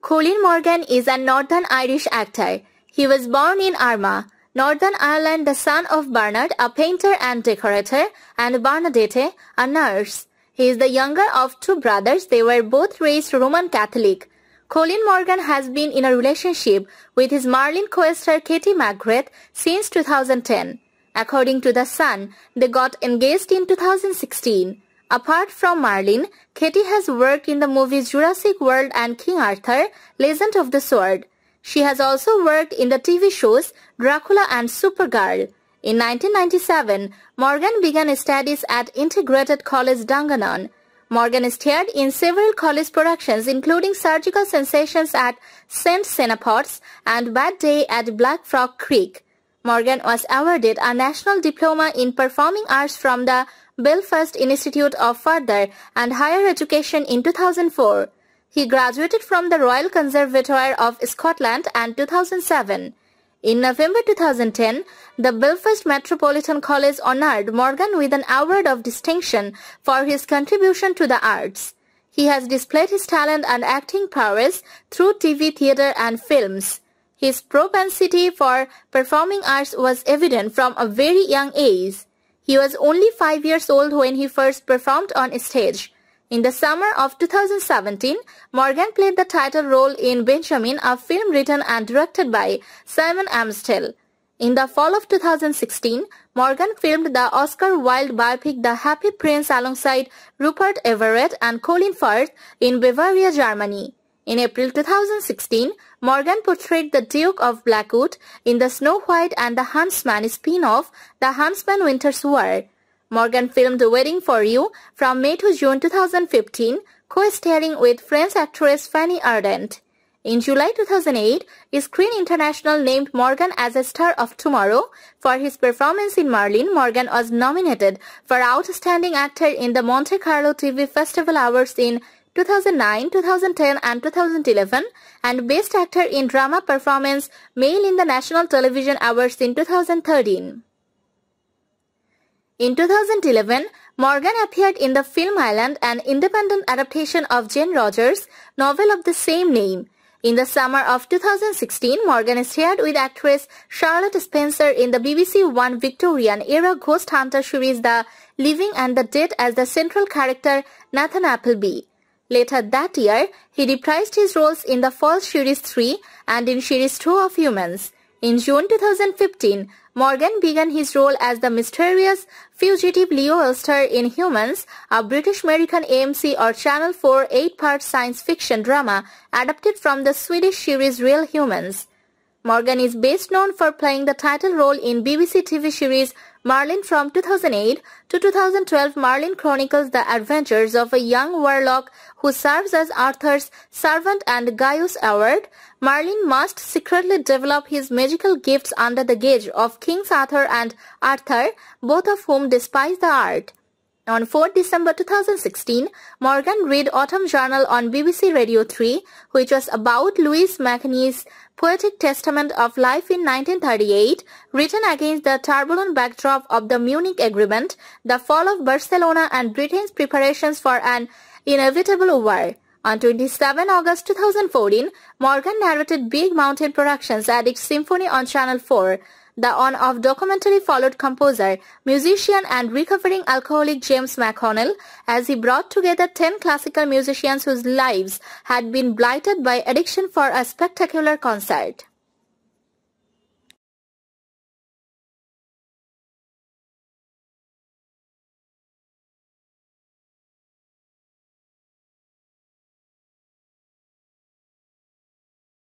Colin Morgan is a Northern Irish actor. He was born in Armagh, Northern Ireland, the son of Bernard, a painter and decorator, and Bernadette, a nurse. He is the younger of two brothers. They were both raised Roman Catholic. Colin Morgan has been in a relationship with his Marlin co-star Katie McGrath since 2010. According to The Sun, they got engaged in 2016. Apart from Marlin, Katie has worked in the movies Jurassic World and King Arthur, Legend of the Sword. She has also worked in the TV shows Dracula and Supergirl. In 1997, Morgan began studies at Integrated College Dangannon. Morgan starred in several college productions including Surgical Sensations at St. Senopods and Bad Day at Black Frog Creek. Morgan was awarded a National Diploma in Performing Arts from the Belfast Institute of Further and Higher Education in 2004. He graduated from the Royal Conservatoire of Scotland in 2007. In November 2010, the Belfast Metropolitan College honored Morgan with an award of distinction for his contribution to the arts. He has displayed his talent and acting prowess through TV, theatre and films. His propensity for performing arts was evident from a very young age. He was only five years old when he first performed on stage. In the summer of 2017, Morgan played the title role in Benjamin, a film written and directed by Simon Amstel. In the fall of 2016, Morgan filmed the Oscar Wilde biopic The Happy Prince alongside Rupert Everett and Colin Firth in Bavaria, Germany. In April 2016, Morgan portrayed the Duke of Blackwood in the Snow White and the Huntsman spin-off, The Huntsman Winter's War. Morgan filmed Waiting for You from May to June 2015, co-starring with French actress Fanny Ardent. In July 2008, Screen International named Morgan as a Star of Tomorrow. For his performance in Merlin, Morgan was nominated for Outstanding Actor in the Monte Carlo TV Festival Awards in 2009, 2010 and 2011 and Best Actor in Drama Performance Male in the National Television Awards in 2013. In 2011, Morgan appeared in the film Island, an independent adaptation of Jane Rogers' novel of the same name. In the summer of 2016, Morgan starred with actress Charlotte Spencer in the BBC One Victorian-era ghost hunter series The Living and the Dead as the central character Nathan Appleby. Later that year, he reprised his roles in the fall series 3 and in series 2 of Humans. In June 2015, Morgan began his role as the mysterious fugitive Leo Ulster in Humans, a British American AMC or Channel 4 8-part science fiction drama adapted from the Swedish series Real Humans. Morgan is best known for playing the title role in BBC TV series Marlin from 2008 to 2012 Marlin chronicles the adventures of a young warlock who serves as Arthur's servant and Gaius Award. Marlin must secretly develop his magical gifts under the gaze of King Arthur and Arthur, both of whom despise the art. On 4 December 2016, Morgan read Autumn Journal on BBC Radio 3, which was about Louis Macanese poetic testament of life in 1938, written against the turbulent backdrop of the Munich Agreement, the fall of Barcelona and Britain's preparations for an inevitable war. On 27 August 2014, Morgan narrated Big Mountain Productions at its symphony on Channel 4 the on-off documentary followed composer, musician and recovering alcoholic James McConnell as he brought together 10 classical musicians whose lives had been blighted by addiction for a spectacular concert.